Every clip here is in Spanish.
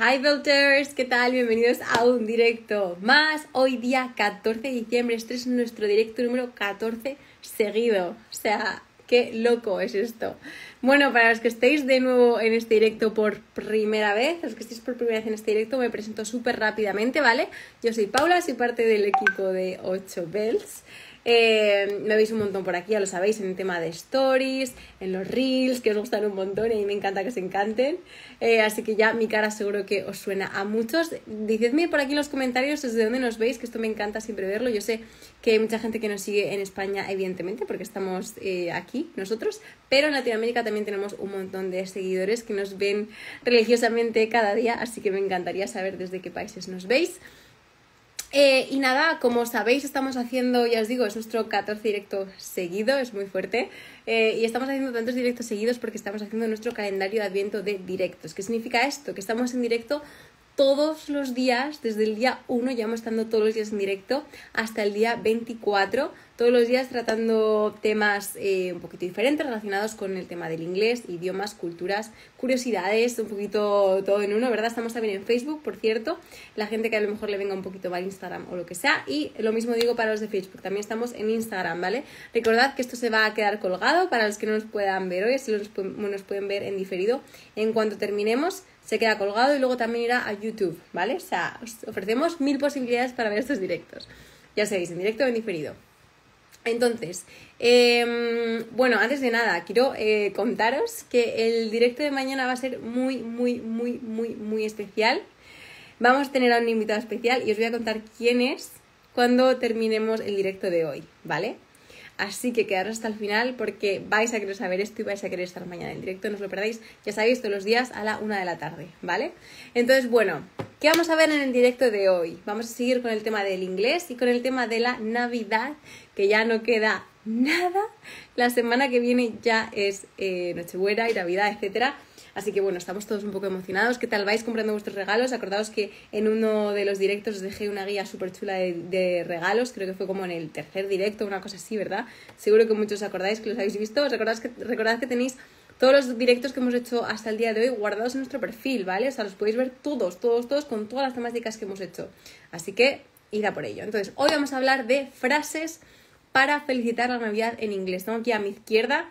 Hi Belters, ¿qué tal? Bienvenidos a un directo más. Hoy día 14 de diciembre, este es nuestro directo número 14 seguido. O sea, qué loco es esto. Bueno, para los que estéis de nuevo en este directo por primera vez, los que estéis por primera vez en este directo, me presento súper rápidamente, ¿vale? Yo soy Paula, soy parte del equipo de 8 Belts. Eh, me veis un montón por aquí, ya lo sabéis, en el tema de stories, en los reels, que os gustan un montón y a mí me encanta que os encanten. Eh, así que ya mi cara seguro que os suena a muchos. Decidme por aquí en los comentarios desde dónde nos veis, que esto me encanta siempre verlo. Yo sé que hay mucha gente que nos sigue en España, evidentemente, porque estamos eh, aquí nosotros, pero en Latinoamérica también tenemos un montón de seguidores que nos ven religiosamente cada día, así que me encantaría saber desde qué países nos veis. Eh, y nada, como sabéis, estamos haciendo, ya os digo, es nuestro 14 directo seguido, es muy fuerte. Eh, y estamos haciendo tantos directos seguidos porque estamos haciendo nuestro calendario de adviento de directos. ¿Qué significa esto? Que estamos en directo todos los días, desde el día 1 ya hemos estado todos los días en directo hasta el día 24 todos los días tratando temas eh, un poquito diferentes relacionados con el tema del inglés, idiomas, culturas, curiosidades, un poquito todo en uno, ¿verdad? Estamos también en Facebook, por cierto, la gente que a lo mejor le venga un poquito mal Instagram o lo que sea, y lo mismo digo para los de Facebook, también estamos en Instagram, ¿vale? Recordad que esto se va a quedar colgado para los que no nos puedan ver hoy, si nos pueden ver en diferido, en cuanto terminemos se queda colgado y luego también irá a YouTube, ¿vale? O sea, os ofrecemos mil posibilidades para ver estos directos. Ya sabéis, en directo o en diferido. Entonces, em, bueno, antes de nada, quiero eh, contaros que el directo de mañana va a ser muy, muy, muy, muy, muy especial. Vamos a tener a un invitado especial y os voy a contar quién es cuando terminemos el directo de hoy, ¿vale? Así que quedaros hasta el final porque vais a querer saber esto y vais a querer estar mañana en directo, no os lo perdáis, ya sabéis, todos los días a la una de la tarde, ¿vale? Entonces, bueno, ¿qué vamos a ver en el directo de hoy? Vamos a seguir con el tema del inglés y con el tema de la Navidad, que ya no queda nada. La semana que viene ya es eh, Nochebuena y Navidad, etcétera. Así que bueno, estamos todos un poco emocionados. ¿Qué tal vais comprando vuestros regalos? Acordaos que en uno de los directos os dejé una guía súper chula de, regalos, creo que fue como en el tercer directo, una cosa así, ¿verdad? Seguro que muchos acordáis que los habéis visto. que, recordad que tenéis todos los directos que hemos hecho hasta el día de hoy guardados en nuestro perfil, ¿vale? O sea, los podéis ver todos, todos, todos con todas las temáticas que hemos hecho. Así que id a por ello. Entonces, hoy vamos a hablar de frases para felicitar la Navidad en inglés. Tengo aquí a mi izquierda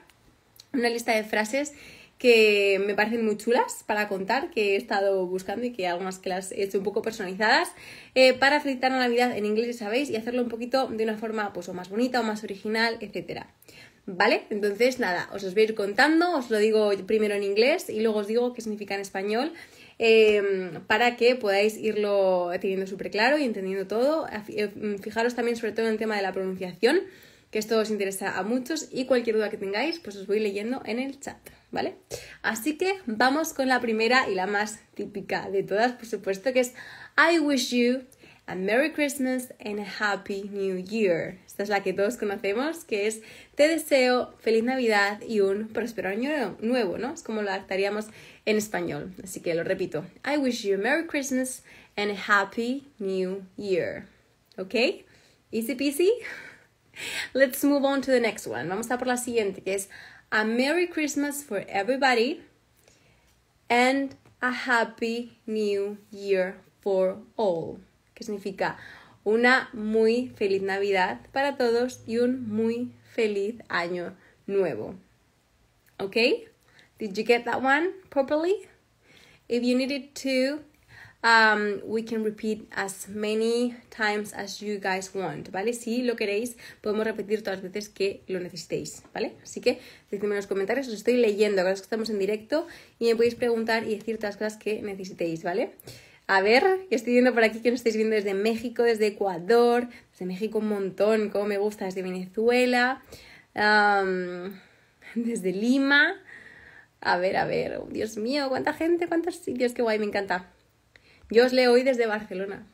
una lista de frases que me parecen muy chulas para contar, que he estado buscando y que algunas que las he hecho un poco personalizadas eh, para fritar la Navidad en inglés, sabéis, y hacerlo un poquito de una forma pues o más bonita o más original, etcétera. ¿Vale? Entonces, nada, os os voy a ir contando, os lo digo primero en inglés y luego os digo qué significa en español em, para que podáis irlo teniendo súper claro y entendiendo todo. Eh, fijaros también sobre todo en el tema de la pronunciación, que esto os interesa a muchos y cualquier duda que tengáis, pues os voy leyendo en el chat. ¿vale? Así que vamos con la primera y la más típica de todas, por supuesto, que es I wish you a Merry Christmas and a Happy New Year. Esta es la que todos conocemos, que es te deseo feliz Navidad y un próspero año nuevo, ¿no? Es como lo adaptaríamos en español. Así que lo repito. I wish you a Merry Christmas and a Happy New Year. ¿Ok? Easy peasy. Let's move on to the next one. Vamos a por la siguiente, que es a Merry Christmas for everybody and a Happy New Year for all, que significa una muy feliz Navidad para todos y un muy feliz año nuevo. Okay? Did you get that one properly? If you needed to Um, we can repeat as many times as you guys want, ¿vale? Si lo queréis, podemos repetir todas las veces que lo necesitéis, ¿vale? Así que decidme en los comentarios, os estoy leyendo, ahora que estamos en directo, y me podéis preguntar y decir todas las cosas que necesitéis, ¿vale? A ver, estoy viendo por aquí que nos estáis viendo desde México, desde Ecuador, desde México un montón, como me gusta, desde Venezuela, um, desde Lima. A ver, a ver, Dios mío, cuánta gente, cuántos sitios, qué guay, me encanta. Yo os leo hoy desde Barcelona,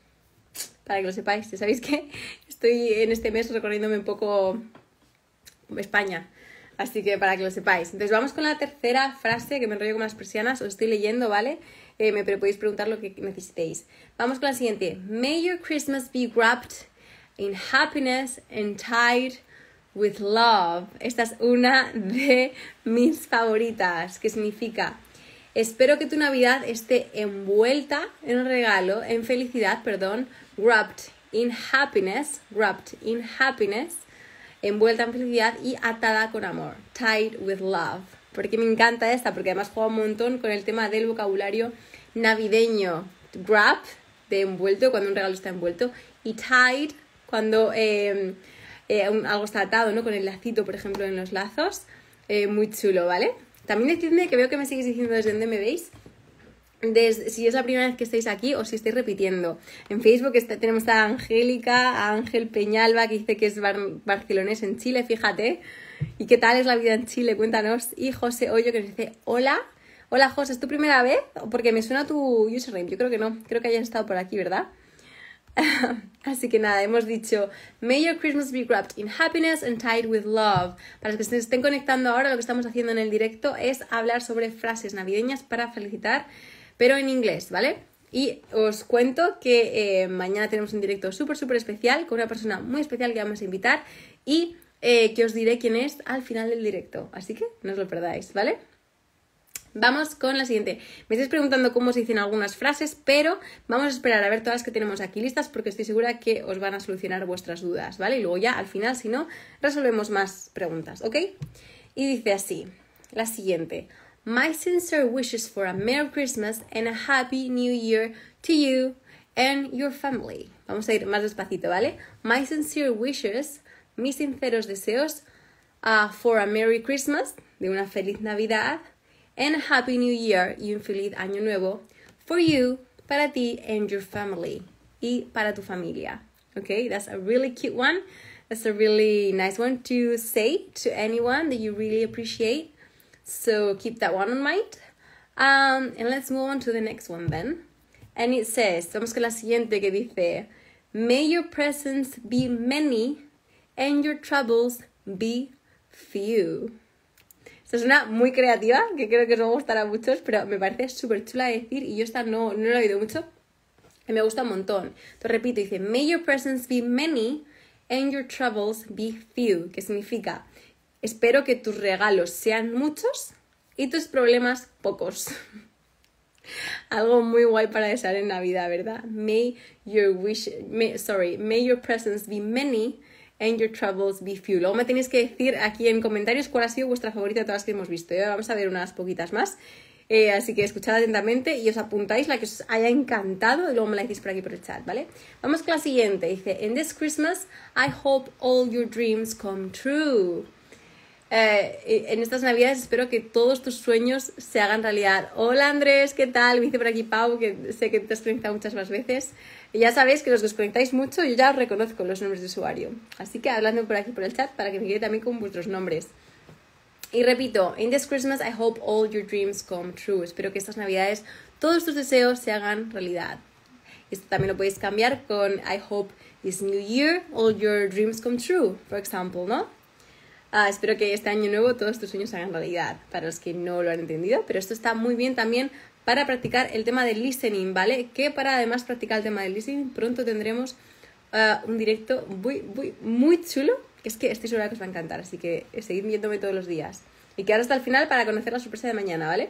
para que lo sepáis. sabéis que estoy en este mes recorriéndome un poco España, así que para que lo sepáis. Entonces vamos con la tercera frase, que me enrollo con las persianas, os estoy leyendo, ¿vale? Eh, me podéis preguntar lo que necesitéis. Vamos con la siguiente. May your Christmas be wrapped in happiness and tied with love. Esta es una de mis favoritas, que significa Espero que tu Navidad esté envuelta en regalo, en felicidad, perdón, wrapped in happiness, wrapped in happiness, envuelta en felicidad y atada con amor, tied with love. Porque me encanta esta, porque además juega un montón con el tema del vocabulario navideño. Wrapped, de envuelto, cuando un regalo está envuelto, y tied, cuando em, eh, algo está atado, ¿no? Con el lacito, por ejemplo, en los lazos. Eh, muy chulo, ¿vale? También decidme que veo que me seguís diciendo desde dónde me veis. Desde, si es la primera vez que estáis aquí o si estáis repitiendo. En Facebook tenemos a Angélica, a Ángel Peñalba, que dice que es barcelonés en Chile, fíjate. ¿Y qué tal es la vida en Chile? Cuéntanos. Y José Hoyo, que nos dice, hola. Hola José, ¿es tu primera vez? Porque me suena tu username, yo creo que no. Creo que hayan estado por aquí, ¿verdad? Así que nada, hemos dicho May your Christmas be wrapped in happiness and tied with love. Para los que se estén conectando ahora, lo que estamos haciendo en el directo es hablar sobre frases navideñas para felicitar, pero en inglés, ¿vale? Y os cuento que eh, mañana tenemos un directo súper, súper especial con una persona muy especial que vamos a invitar y eh, que os diré quién es al final del directo. Así que no os lo perdáis, ¿vale? Vamos con la siguiente. Me estáis preguntando cómo se dicen algunas frases, pero vamos a esperar a ver todas las que tenemos aquí listas porque estoy segura que os van a solucionar vuestras dudas, ¿vale? Y luego ya al final, si no, resolvemos más preguntas, ¿ok? Y dice así, la siguiente. My sincere wishes for a Merry Christmas and a Happy New Year to you and your family. Vamos a ir más despacito, ¿vale? My sincere wishes, mis sinceros deseos uh, for a Merry Christmas, de una feliz Navidad and Happy New Year y un feliz año nuevo for you, para ti, and your family. Y para tu familia. Okay, that's a really cute one. That's a really nice one to say to anyone that you really appreciate. So keep that one in mind. Um, and let's move on to the next one then. And it says, vamos con la siguiente que dice, May your presents be many and your troubles be few. es una muy creativa, que creo que os va a gustar a muchos, pero me parece súper chula de decir y yo esta no, no la he oído mucho y me gusta un montón. Entonces repito, dice, may your presents be many and your troubles be few, que significa, espero que tus regalos sean muchos y tus problemas pocos. Algo muy guay para desear en Navidad, ¿verdad? May your wish, sorry, may your presents be many and your troubles be few. Luego me tenéis que decir aquí en comentarios cuál ha sido vuestra favorita de todas las que hemos visto. Ya eh, vamos a ver unas poquitas más. Eh, así que escuchad atentamente y os apuntáis la que os haya encantado y luego me la decís por aquí por el chat, ¿vale? Vamos con la siguiente. Dice, In this Christmas, I hope all your dreams come true. Eh, en estas navidades espero que todos tus sueños se hagan realidad. Hola Andrés, ¿qué tal? Me dice por aquí Pau, que sé que te has conectado muchas más veces. Y ya sabéis que los que os conectáis mucho, yo ya os reconozco los nombres de usuario. Así que hablando por aquí por el chat para que me quede también con vuestros nombres. Y repito, in this Christmas I hope all your dreams come true. Espero que estas navidades todos tus deseos se hagan realidad. Esto también lo podéis cambiar con I hope this new year all your dreams come true, por ejemplo, ¿no? Ah, espero que este año nuevo todos tus sueños se hagan realidad, para los que no lo han entendido, pero esto está muy bien también para practicar el tema del listening, ¿vale? Que para además practicar el tema del listening pronto tendremos ah, un directo muy, muy, muy chulo, que es que estoy segura que os va a encantar, así que seguid viéndome todos los días. Y ahora hasta el final para conocer la sorpresa de mañana, ¿vale?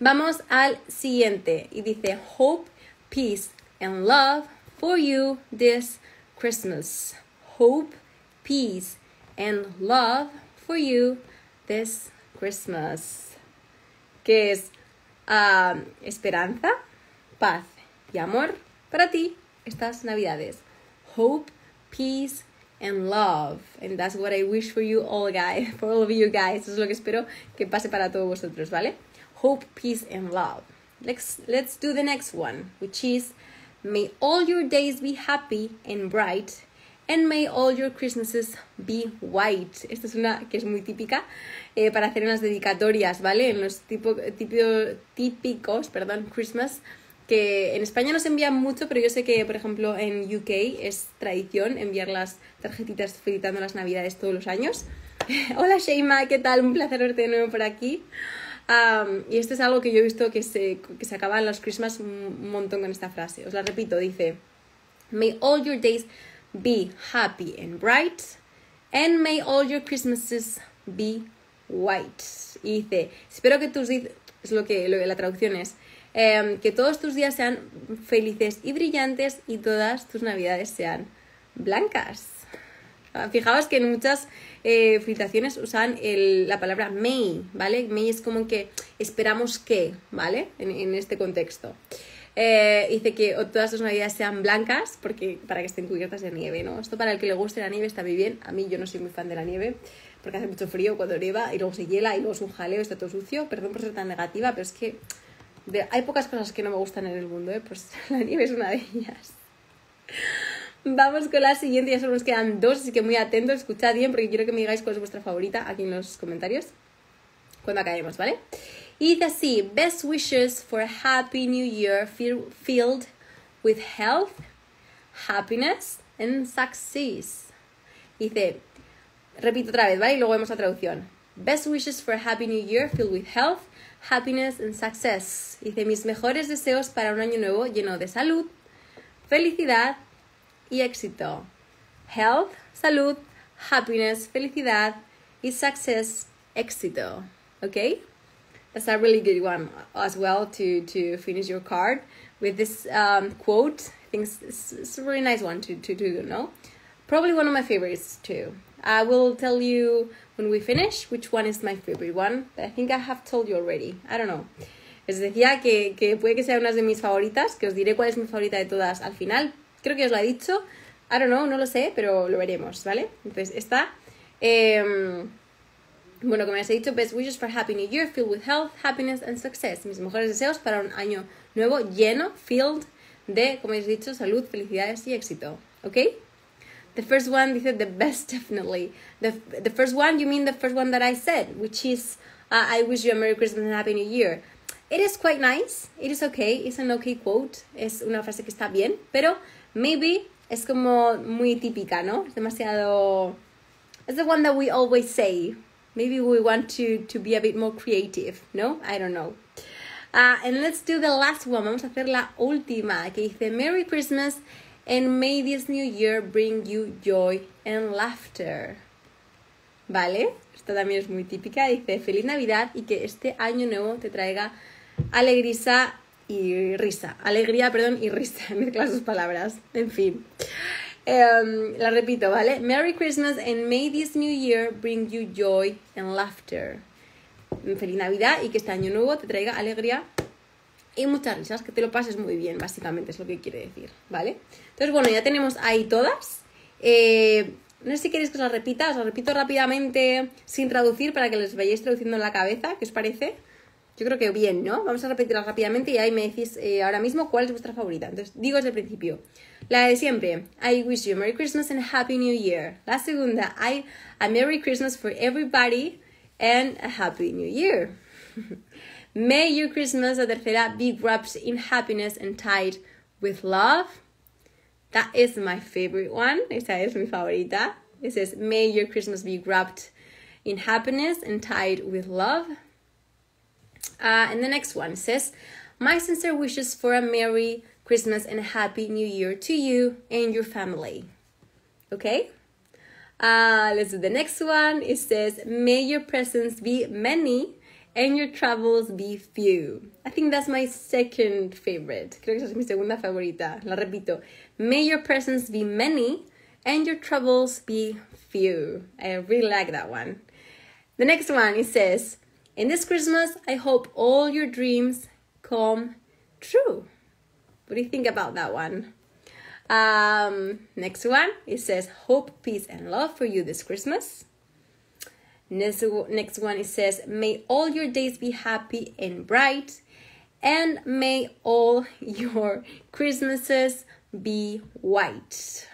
Vamos al siguiente y dice Hope, Peace and Love for you this Christmas. Hope, Peace and love for you this Christmas, que es um, esperanza, paz y amor para ti estas Navidades. Hope, peace and love. And that's what I wish for you all, guys, for all of you guys. Eso es lo que espero que pase para todos vosotros, ¿vale? Hope, peace and love. Let's let's do the next one, which is may all your days be happy and bright And may all your Christmases be white. Esta es una que es muy típica eh, para hacer unas dedicatorias, ¿vale? En los tipo, típicos, perdón, Christmas, que en España no se envían mucho, pero yo sé que, por ejemplo, en UK es tradición enviar las tarjetitas felicitando las navidades todos los años. Hola Sheima, ¿qué tal? Un placer verte de nuevo por aquí. y esto es algo que yo he visto que se, que se acaban los Christmas un montón con esta frase. Os la repito, dice, May all your days be happy and bright, and may all your Christmases be white. Y dice, espero que tus es lo que, la traducción es, em, que todos tus días sean felices y brillantes y todas tus navidades sean blancas. Ah, fijaos que en muchas eh, usan la palabra may, ¿vale? May es como que esperamos que, ¿vale? en este contexto. Eh, dice que todas sus navidades sean blancas, porque para que estén cubiertas de nieve, ¿no? Esto para el que le guste la nieve está muy bien. A mí yo no soy muy fan de la nieve, porque hace mucho frío cuando nieva y luego se hiela y luego es un jaleo, está todo sucio. Perdón por ser tan negativa, pero es que hay pocas cosas que no me gustan en el mundo, ¿eh? Pues la nieve es una de ellas. Vamos con la siguiente, ya solo nos quedan dos, así que muy atentos, escuchad bien porque quiero que me digáis cuál es vuestra favorita aquí en los comentarios cuando acabemos, ¿vale? vale Idasi, best wishes for a happy new year filled with health, happiness and success. Dice, repito otra vez, ¿vale? Y luego vemos la traducción. Best wishes for a happy new year filled with health, happiness and success. Dice, mis mejores deseos para un año nuevo lleno de salud, felicidad y éxito. Health, salud, happiness, felicidad y success, éxito. ¿Ok? that's a really good one as well to to finish your card with this um, quote. I think it's, it's a really nice one to to do. You know, probably one of my favorites too. I will tell you when we finish which one is my favorite one. But I think I have told you already. I don't know. Les decía que, que puede que sea una de mis favoritas, que os diré cuál es mi favorita de todas al final. Creo que os lo he dicho. I don't know, no lo sé, pero lo veremos, ¿vale? Entonces, está... Eh, Bueno, como les he dicho, best wishes for happy new year filled with health, happiness and success. Mis mejores deseos para un año nuevo lleno, filled de, como os he dicho, salud, felicidades y éxito. ¿Ok? The first one dice the best, definitely. The, the first one, you mean the first one that I said, which is uh, I wish you a Merry Christmas and Happy New Year. It is quite nice. It is okay. It's an okay quote. Es una frase que está bien, pero maybe es como muy típica, ¿no? Es demasiado. It's the one that we always say maybe we want to, to be a bit more creative, ¿no? I don't know. Uh, and let's do the last one. Vamos a hacer la última que dice Merry Christmas and may this new year bring you joy and laughter. ¿Vale? Esta también es muy típica. Dice Feliz Navidad y que este año nuevo te traiga alegría y risa. Alegría, perdón, y risa. Mezcla sus palabras. En fin. Em, la repito, ¿vale? Merry Christmas and may this new year bring you joy and laughter. Feliz Navidad y que este año nuevo te traiga alegría y muchas risas, que te lo pases muy bien, básicamente es lo que quiere decir, ¿vale? Entonces, bueno, ya tenemos ahí todas. Eh, no sé si queréis que os las repita, os las repito rápidamente sin traducir para que les vayáis traduciendo en la cabeza, ¿qué os parece? Yo creo que bien, ¿no? Vamos a repetirla rápidamente y ahí me decís eh, ahora mismo cuál es vuestra favorita. Entonces, digo desde el principio. La de siempre, I wish you a Merry Christmas and a Happy New Year. La segunda, I a Merry Christmas for everybody and a Happy New Year. May your Christmas, la tercera, be wrapped in happiness and tied with love. That is my favorite one. Esa es mi favorita. It says, May your Christmas be wrapped in happiness and tied with love. Uh, and the next one says, My sincere wishes for a Merry Christmas and a Happy New Year to you and your family. Okay? Uh, let's do the next one. It says, May your presents be many and your travels be few. I think that's my second favorite. Creo que esa es mi segunda favorita. La repito. May your presents be many and your troubles be few. I really like that one. The next one, it says, in this Christmas, I hope all your dreams come true. What do you think about that one? Um, next one, it says hope, peace, and love for you this Christmas. Next, next one, it says may all your days be happy and bright, and may all your Christmases be white.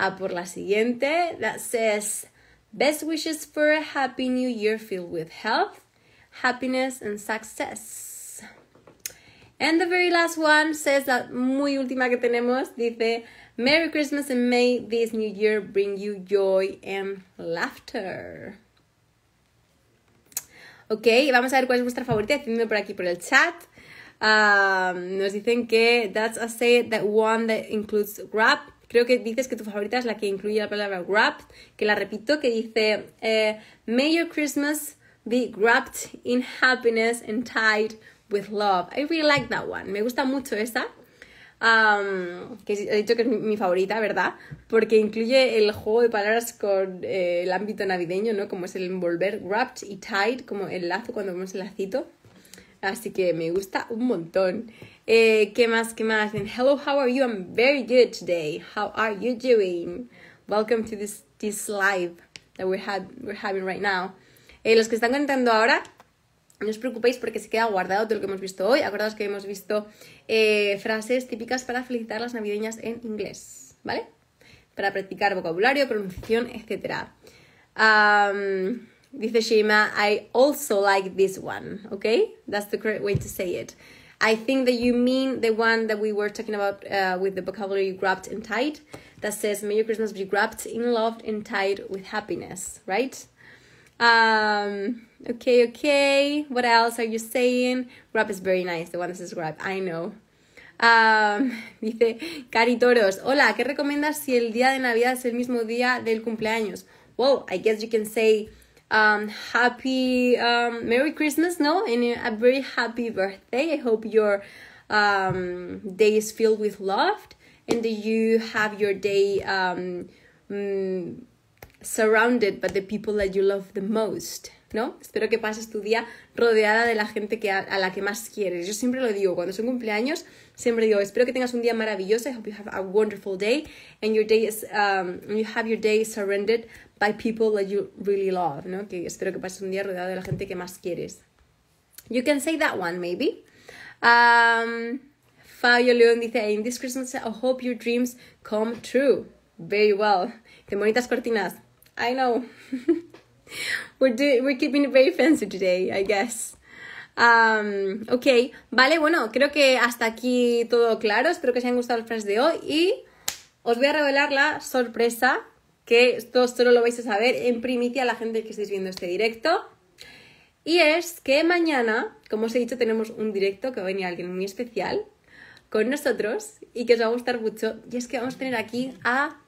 A ah, por la siguiente, that says Best wishes for a happy new year filled with health, happiness, and success. And the very last one says that muy última que tenemos dice Merry Christmas and may this new year bring you joy and laughter. Ok, vamos a ver cuál es vuestra favorita, decidme por aquí por el chat. Um, nos dicen que that's a set that one that includes rap, creo que dices que tu favorita es la que incluye la palabra wrapped, que la repito, que dice, eh, May your Christmas be wrapped in happiness and tied with love. I really like that one. Me gusta mucho esa. que he dicho que es mi, favorita, ¿verdad? Porque incluye el juego de palabras con eh, el ámbito navideño, ¿no? Como es el envolver, wrapped y tied, como el lazo cuando vemos el lacito. Así que me gusta un montón. Eh, ¿Qué más? ¿Qué más? hello, how are you? I'm very good today. How are you doing? Welcome to this, this live that we we're having right now. Eh, los que están cantando ahora, no os preocupéis porque se queda guardado todo lo que hemos visto hoy. Acordaos que hemos visto eh, frases típicas para felicitar las navideñas en inglés, ¿vale? Para practicar vocabulario, pronunciación, etc. dice Shima, I also like this one, okay? That's the correct way to say it. I think that you mean the one that we were talking about uh, with the vocabulary grabbed and tied that says, May your Christmas be grabbed in love and tied with happiness, right? Um, okay, okay. What else are you saying? Grab is very nice, the one that says grab. I know. Um, dice Cari Toros, hola, ¿qué recomiendas si el día de Navidad es el mismo día del cumpleaños? Well, I guess you can say um, happy um, Merry Christmas, no, and a very happy birthday. I hope your um, day is filled with love and that you have your day um, mm, surrounded by the people that you love the most. ¿no? Espero que pases tu día rodeada de la gente que a, la que más quieres. Yo siempre lo digo, cuando son cumpleaños, siempre digo, espero que tengas un día maravilloso. I hope you have a wonderful day and your day is, um, you have your day surrendered by people that you really love, ¿no? Que espero que pases un día rodeado de la gente que más quieres. You can say that one, maybe. Um, Fabio León dice, in this Christmas I hope your dreams come true. Very well. Qué bonitas cortinas. I know. we're, keeping it very fancy today, I guess. Um, ok, vale, bueno, creo que hasta aquí todo claro. Espero que os hayan gustado los friends de hoy y os voy a revelar la sorpresa que esto solo lo vais a saber en primicia la gente que estáis viendo este directo. Y es que mañana, como os he dicho, tenemos un directo que va a venir alguien muy especial con nosotros y que os va a gustar mucho. Y es que vamos a tener aquí a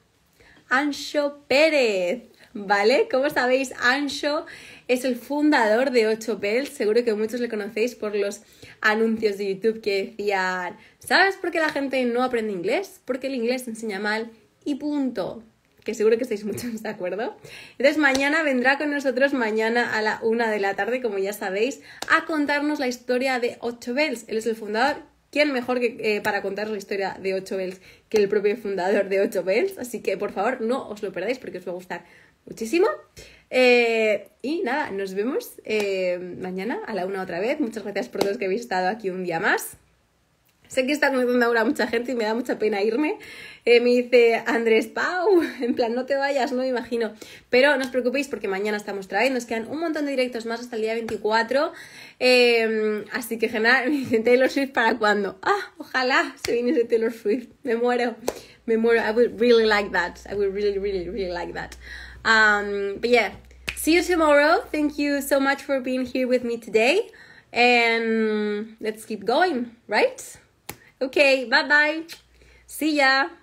Ancho Pérez. ¿vale? Como sabéis, Ansho es el fundador de 8 Bells, seguro que muchos le conocéis por los anuncios de YouTube que decían, ¿sabes por qué la gente no aprende inglés? Porque el inglés se enseña mal y punto. Que seguro que estáis muchos de acuerdo. Entonces mañana vendrá con nosotros, mañana a la una de la tarde, como ya sabéis, a contarnos la historia de 8 Bells. Él es el fundador ¿Quién mejor que, eh, para contaros la historia de 8 Bells que el propio fundador de 8 Bells? Así que por favor no os lo perdáis porque os va a gustar muchísimo. Eh, y nada, nos vemos eh, mañana a la una otra vez. Muchas gracias por todos que habéis estado aquí un día más. Sé que está conectando ahora mucha gente y me da mucha pena irme. Eh, me dice Andrés Pau, en plan, no te vayas, no me imagino. Pero no os preocupéis porque mañana estamos trayendo nos quedan un montón de directos más hasta el día 24. así que general, me dicen Taylor Swift para cuando, Ah, ojalá se de Taylor Swift, me muero, me muero. I would really like that, I would really, really, really like that. Um, but yeah, see you tomorrow. Thank you so much for being here with me today. And let's keep going, right? Okay, bye bye. See ya.